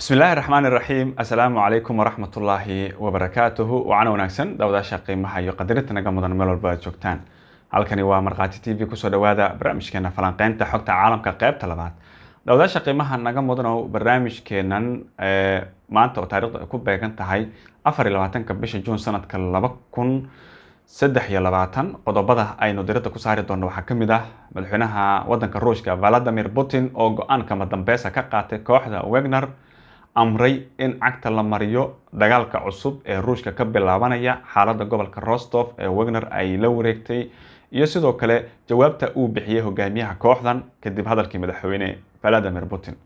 bismi illaahi raxmaan iraxiim assalaamu calaykum waraxmatullaahi wabarakaatuhu waana wanaagsan daawadaasha qiimaha iyo qadarinta naga mudan meel walba aad joogtaan halkani waa markhaati t v kusoo dhawaada barnaamijkeena falanqeynta xogta caalamka qeybta labaad daawadaasha qiimaha naga mudanow barnaamijkeenan maanta oo taarikhdu ay ku beegan tahay afar iyo labaatanka bisha juun sanadka laba kun saddex iyo labaatan qodobada aynu diradda ku saari doonno waxaa ka mid ah madaxweynaha waddanka ruushka valadimir putin oo go-aan kama dambeysa ka qaatay kooxda wegner amray in cagta la mariyo dagaalka cusub ee ruushka ka bilaabanaya xaaladda gobolka rostof ee wagner ay la wareegtay iyo sidoo kale jawaabta uu bixiyey hogaamiyaha kooxdan kadib hadalkii madaxweyne valadimir putin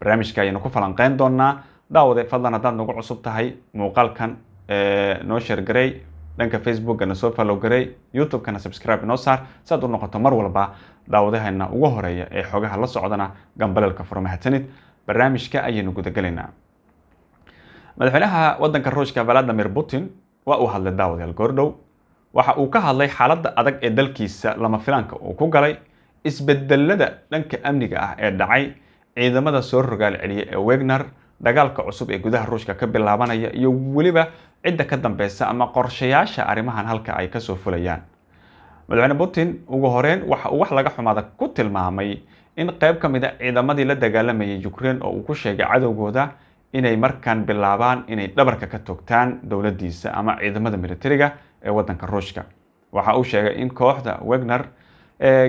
barnaamijka ayaynu ku falanqeyn doonaa daawade fadlan haddaad nagu cusub tahay muuqaalkan eh, noo sheergarey dhanka facebookana soo falowgarey youtube-kana subscribe noo saar si u noqoto mar walba daawadahana ugu horeeya ee xogaha la socdana gambalelka furmahadsanid barnaamijka ayaynu gudagelaynaa madaxweynaha waddanka ruushka valadimir putin waa uu hadlay daawadayaal goordhow waxa uu ka hadlay xaaladda adag ee dalkiisa lama filaanka uu ku galay isbedelada dhanka amniga ah ee dhacay ciidamada soo rogaal celiya ee wegner dagaalka cusub ee gudaha ruushka ka bilaabanaya iyo weliba cidda ka dambeysa ama qorshayaasha arrimahan halka ay kasoo fulayaan madaxweyne putin ugu horeyn waxa uu wax laga xumaada ku tilmaamay in qayb ka mid a ah ciidamadii la dagaalamayay ukrein oo uu ku sheegay cadowgooda inay markaan bilaabaan inay dhabarka ka toogtaan dowladdiisa ama ciidamada militariga ee waddanka ruushka waxa uu sheegay in kooxda wegner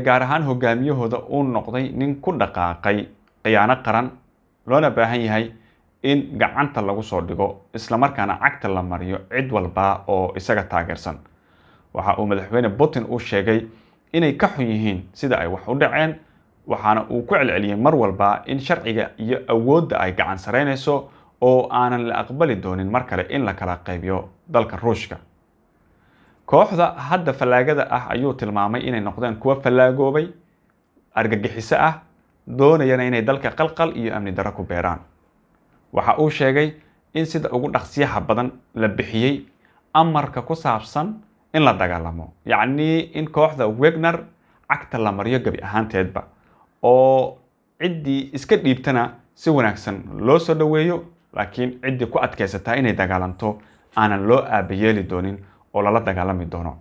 gaar ahaan hogaamiyahooda uu noqday nin ku dhaqaaqay khiyaano qaran loona baahan yahay in gacanta lagu soo dhigo islamarkaana cagta la mariyo cid walba oo isaga taageersan waxa uu madaxweyne putin uu sheegay inay ka xun yihiin sida ay wax u dhaceen waxaana uu ku celceliyey mar walba in sharciga iyo awoodda ay gacan saraynayso oo aanan la aqbali doonin mar kale in la kala qaybiyo dalka ruushka kooxda hadda fallaagada ah ayuu tilmaamay inay noqdeen kuwo fallaagoobay argagixiso ah doonayana inay dalka qalqal iyo amni darro ku beeraan waxa uu sheegay in sida ugu dhaqsiyaha badan la bixiyey amarka ku saabsan in la dagaalamo yacnii in kooxda wegner cagta la maryo gebi ahaanteedba oo ciddii iska dhiibtana si wanaagsan loo soo dhoweeyo laakiin ciddii ku adkaysataa inay dagaalanto aanan loo aabayeeli doonin oo lala dagaalami doono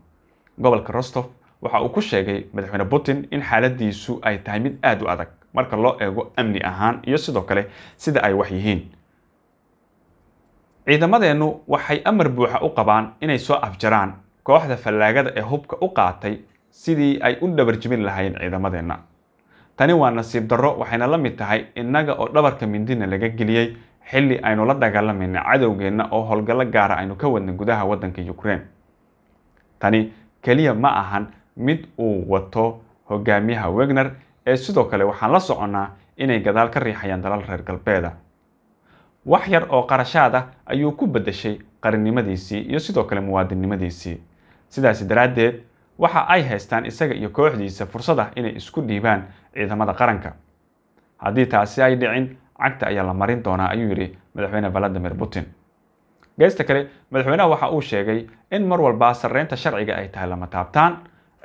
gobolka rostof waxa uu ku sheegay madaxweyne putin in xaaladiisu ay tahay mid aad u adag marka loo eego amni ahaan iyo sidoo kale sida ay wax yihiin ciidamadeennu waxay amar buuxa u qabaan inay soo afjaraan kooxda fallaagada ee hubka u qaatay sidii ay u dhabarjibin lahaayeen ciidamadeenna tani waa nasiib darro waxayna la mid tahay innaga oo dhabarka mindina laga geliyey xilli aynu la dagaalamayna cadowgeenna oo howlgallo gaara ah aynu ka wadna gudaha waddanka ukraine tani keliya ma ahan mid uu wato hogaamiyaha wegner ee sidoo kale waxaan la soconnaa inay gadaal ka riixayaan dalal reer galbeeda wax yar oo qarashaad ah ayuu ku beddeshay qarinnimadiisii iyo sidoo kale muwaadinnimadiisii sidaasi daraaddeed waxa ay haystaan isaga iyo kooxdiisa fursad ah inay isku dhiibaan ciidamada qaranka haddii taasi ay dhicin cagta ayaa la marin doonaa ayuu yidhi madaxweyne valadimir putin geesta kale madaxweynaha waxa uu sheegay in mar walba sarreynta sharciga ay tahay lama taabtaan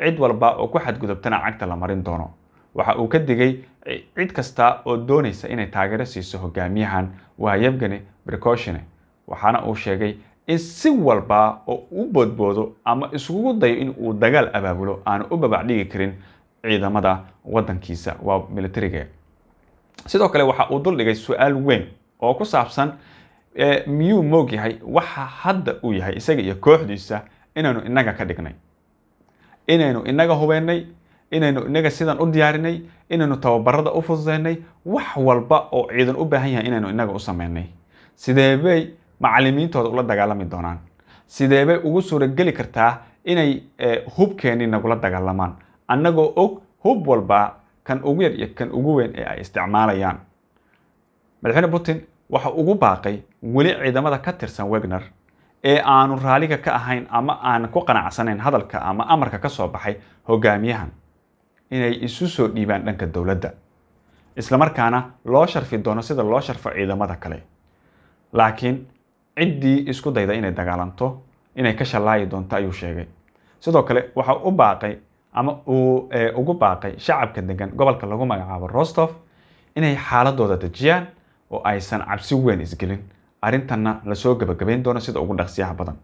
cid walba oo ku xadgudubtana cagta la marin doono waxa uu ka digay cid kasta oo doonaysa inay taageero siiso hogaamiyahan waa yevgeni bricoshine waxaana uu sheegay in si walba oo u boodboodo ama iskugu dayo in uu dagaal abaabulo aana u babacdhigi karin ciidamada waddankiisa waa militariga sidoo kale waxa uu duldhigay su-aal weyn oo ku saabsan e, miyuu moog yahay waxa hadda uu yahay isaga iyo kooxdiisa inaynu inaga ka dhignay inaynu inaga hubaynay inaynu inaga sidan u diyaarinay inaynu tababarada u fududeynay wax walba oo ciidan u baahan yahay inaynu inaga u sameynay sidee bay macalimiintooda ula dagaalami doonaan sidee bay ugu suurageli kartaa inay e, hubkeenii nagula dagaalamaan annagoo og hub walba kan ugu yar iyo kan ugu weyn ee ay isticmaalayaan madaxweyne putin waxa ugu baaqay weli ciidamada ka tirsan wegner ee aanu raaliga ka ahayn ama aan ku qanacsanayn hadalka ama amarka ka soo baxay hogaamiyahan inay isu soo dhiibaan dhanka dowladda isla markaana loo sharfi doono sida loo sharfo ciidamada kale laakiin ciddii isku dayda inay dagaalanto inay ka shallaayi doonto ayuu sheegay sidoo kale waxa u baaqay ama uu eh, ugu baaqay shacabka degan gobolka lagu magacaabo rostof inay xaaladooda dejiyaan oo aysan cabsi weyn isgelin arrintanna lasoo gebagabayn doono sida ugu dhaqsiyaha badan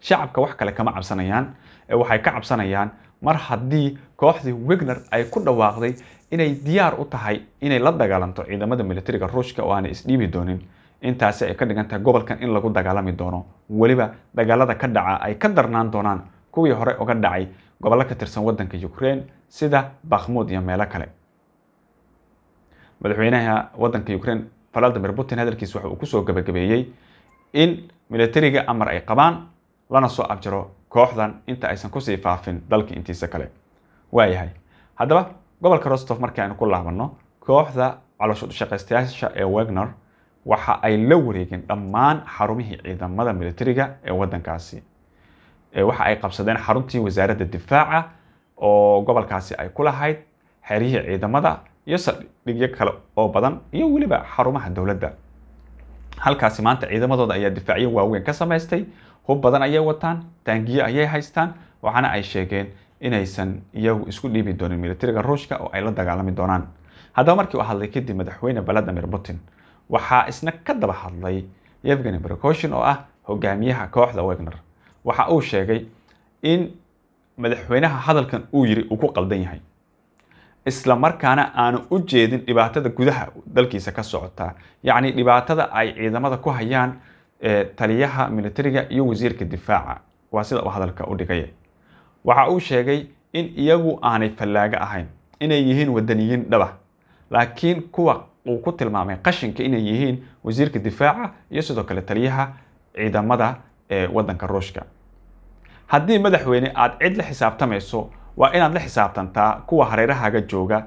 shacabka wax kale kama cabsanayaan ee eh, waxay ka cabsanayaan mar haddii kooxdii wigner ay ku dhawaaqday inay diyaar u tahay inay la dagaalanto ciidamada militariga ruushka oo aanay isdhiibi doonin intaasi ay ka dhigan tahay gobolkan in lagu dagaalami doono weliba dagaalada ka dhaca ay ka darnaan doonaan kuwii hore uga dhacay gobollo ka tirsan waddanka ukraine sida bakhmuud iyo meelo kale madaxweynaha waddanka ukraine valadimir putin hadalkiisa waxa uu ku soo gabagabeeyey in militariga amar ay qabaan lana soo abjaro kooxdan inta aysan kusii faafin dalka intiisa kale waayahay haddaba gobolka rostof markii aynu ku laabanno kooxda calooshushaqaystayaasha ee wegner waxa ay la wareegeen dhammaan xarumihii ciidamada militariga ee waddankaasi waxa ay qabsadeen xaruntii wasaaradda difaaca oo gobolkaasi ay ku lahayd xeryihii ciidamada iyo saldhigyo kale oo badan iyo weliba xarumaha dowladda halkaasi maanta ciidamadooda ayaa difaacyo waaweyn ka samaystay hub badan ayay wataan taangiyo ayay haystaan waxaana ay sheegeen inaysan iyagu isku dhiibi doonin militariga ruushka oo ay la dagaalami doonaan haddaba markii uu hadlay kadib madaxweyne valadimir putin waxaa isna ka daba hadlay yevgeni brocoshin oo ah hogaamiyaha kooxda wegner waxa uu sheegay in madaxweynaha hadalkan uu yiri uu ku qaldan yahay isla markaana aanu u jeedin dhibaatada gudaha dalkiisa ka socota yacni dhibaatada ay ciidamada ku hayaan taliyaha militariga iyo wasiirka difaaca waa sida uu hadalka u dhigaya waxa uu sheegay in iyagu aanay fallaago ahayn inay yihiin wadaniyiin dhaba laakiin kuwa uu ku tilmaamay qashinka inay yihiin wasiirka difaaca iyo sidoo kale taliyaha ciidamada ee waddanka ruushka haddii madaxweyne aad cid la xisaabtamayso waa inaad la xisaabtantaa kuwa hareerahaaga jooga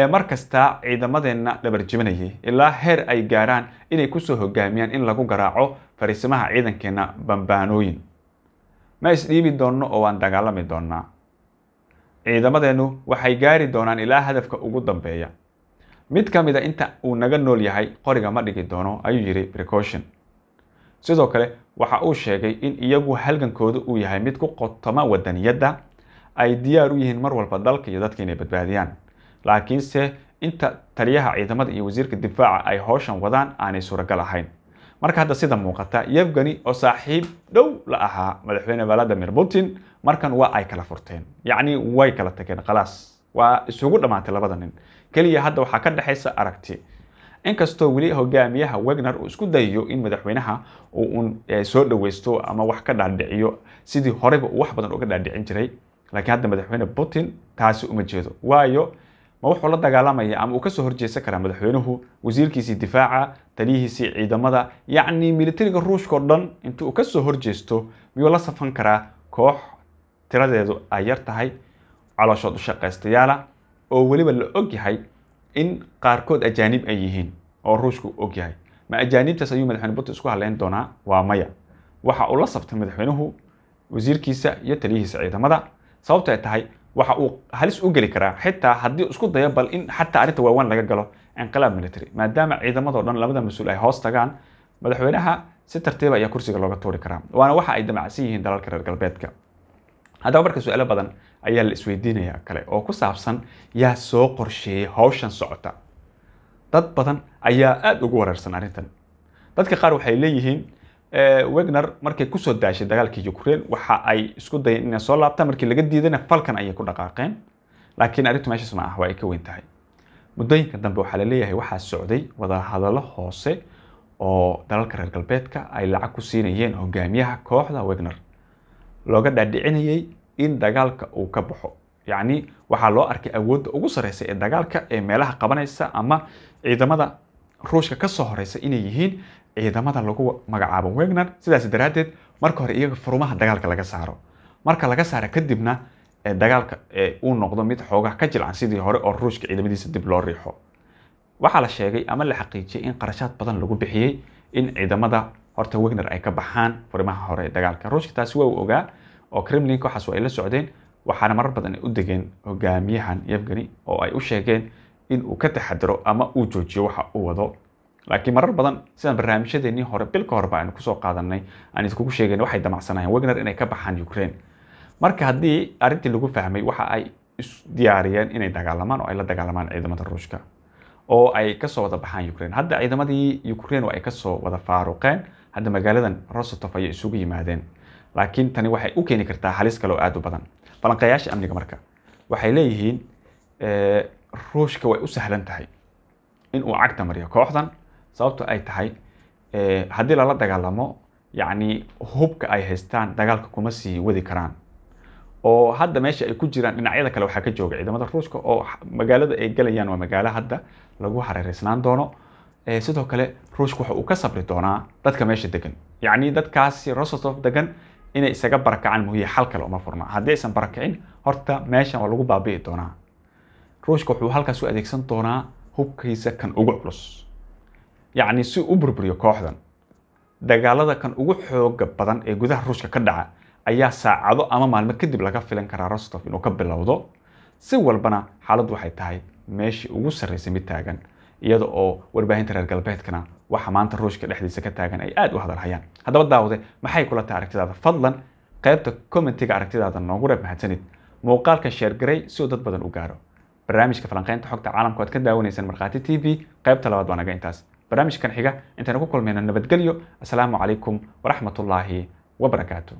ee mar kastaa ciidamadeenna dhabarjibinayay ilaa heer ay gaaraan inay ku soo hogaamiyaan in lagu garaaco fariisimaha ciidankeenna bambaanooyin ma isdhiibi doonno oo waan dagaalami doonnaa ciidamadeennu waxay gaari doonaan ilaa hadafka ugu dambeeya mid ka mida inta uu naga nool yahay qoriga ma dhigi doono ayuu yidhi precaution sidoo kale waxa uu sheegay in iyagu halgankooda uu yahay mid ku qotoma wadaniyadda ay diyaar u yihiin mar walba dalka iyo dadka inay badbaadiyaan laakiinse inta taliyaha ciidamada iyo wasiirka difaaca ay howshan wadaan aanay suuragal ahayn marka hadda sida muuqata yefgani oo saaxiib dhow la ahaa madaxweyne valadimir putin markan waa ay kala furteen yacni way kala tageen khalaas waa isugu dhammaatay labada nin keliya hadda waxaa ka dhexaysa aragti inkastoo weli hogaamiyaha wegner uu isku dayayo in madaxweynaha uun eh, soo dhaweysto ama wax ka dhaadhiciyo sidii horeyba uu wax badan uga dhaadhicin jiray laakiin hadda madaxweyne putin taasi uma jeedo waayo ma wuxuu la dagaalamaya ama uu kasoo horjeesan karaa madaxweynuhu wasiirkiisii difaaca taliyihiisii ciidamada yacni militariga ruushka oo dhan intuu uu kasoo horjeesto miyuu la safan karaa koox tiradeedu ay yar tahay calooshood u shaqaystayaala oo weliba la og yahay in qaarkood ajaanib ay yihiin oo ruushku og yahay ma ajaanibtaas ayuu madaxweyne putin isku haleyn doonaa waa maya waxa uu la sabtay madaxweynuhu wasiirkiisa iyo taliyihiisa ciidamada sababtay tahay waxa uu halis u geli karaa xitaa haddii isku dayo bal in xataa arrinta waawan laga galo inqilaab military maadaama ciidamadoo dhan labada mas-uul ay hoos tagaan madaxweynaha si tartiiba ah ayaa kursiga looga tuuri karaa waana waxa ay damacsan yihiin dalalka reer galbeedka haddaba marka su-aalo badan ayaa la isweydiinaya kale oo ku saabsan yaa soo qorsheeyay howshan socota dad badan ayaa aada ugu wareersan arrintan dadka qaar waxay leeyihiin eh, wegner markay kusoo daashay dagaalkii ukrein waxa ay isku dayeen inay soo laabtaan markii laga diidana falkan ayay ku dhaqaaqeen laakiin arrintu meeshaas ma ah waa ay ka weyn tahay muddooyinka dambe waxaa la leeyahay waxaa socday wadahadallo hoose oo dalalka reer galbeedka ay lacag ku siinayeen hogaamiyaha kooxda wegner looga dhaadhicinayay in dagaalka uu ka baxo yacni waxaa loo arkay awoodda ugu sareysa ee dagaalka ee meelaha qabanaysa ama ciidamada ruushka kasoo horeysa inay yihiin ciidamada lagu magacaabo wegnar sidaas daraaddeed marka hore iyaga furumaha dagaalka laga saaro marka laga saara kadibna dagaalka uu noqdo mid xoogaha ka jilcan sidii hore oo ruushka ciidamadiisa dib loo riixo waxaa la sheegay ama la xaqiijiyay in qarashaad badan lagu bixiyey in ciidamada horta wegner ay ka baxaan furimaha hore ee dagaalka ruushka taasi waa uu ogaa oo kremlin waxaas ay la socdeen waxaana marar badan ay u degeen hogaamiyahan yevgeni oo ay u sheegeen in ka taxadiro ama uu joojiyo waxa uu wado laakiin marar badan sidaan barnaamijyadeennii hore bil ka horeba aynu kusoo qaadanay aan iskugu sheegeen waxay damacsanayeen wegner inay ka baxaan ukraine marka haddii arrintii lagu fahmay waxa ay isdiyaariyeen inay dagaalamaan oo ay la dagaalamaan ciidamada ruushka oo ay kasoo wada baxaan ukraine hadda ciidamadii ukraine oo ay kasoo wada faaruqeen hadda magaaladan rosotov ayay isugu yimaadeen laakiin tani waxay u keeni kartaa halis kale oo aad u badan falanqayaasha amniga marka waxay leeyihiin eh, ruushka way u sahlan tahay in uu cagta mariyo kooxdan sababto ay tahay eh, haddii lala dagaalamo yacni hubka ay haystaan dagaalka kuma sii wadi karaan oo hadda meesha ay ku jiraan dhinacyada kale waxaa ka jooga ciidamada ruushka oo magaalada ay galayaan waa magaalo hadda lagu hareereysnaan doono eh, sidoo kale ruushka waxa uu ka sabri doonaa dadka meesha degan yacni dadkaasi rosotov degan inay isaga barakacaan mooye xal kale uma furna haddii aysan barakicin horta meeshan waa lagu baabi'i doonaa ruushka wuxuu halkaas u adeegsan doonaa hubkiisa kan ugu culus yacni si u burburiyo kooxdan dagaalada kan ugu xooga badan ee gudaha ruushka ka dhaca ayaa saacado ama maalmo kadib laga filan karaa rostof inuu ka bilowdo si walbana xaaladdu waxay tahay meeshii ugu sarraysay mid taagan iyada oo warbaahinta reer galbeedkana waxa maanta ruushka dhexdiisa ka taagan ay aad u hadalhayaan haddaba daawade maxay kula tahay aragtidaada fadlan qaybta commentiga aragtidaada noogu reeb mahadsanid muuqaalka sheergaray si uu dad badan u gaaro barnaamijka falanqaynta xogta caalamku oad ka daawanaysaan markhaati t v qaybta labaad waa naga intaas barnaamijkan xiga intaynu ku kulmayno nabadgelyo assalaamu calaykum waraxmatullaahi wabarakaatu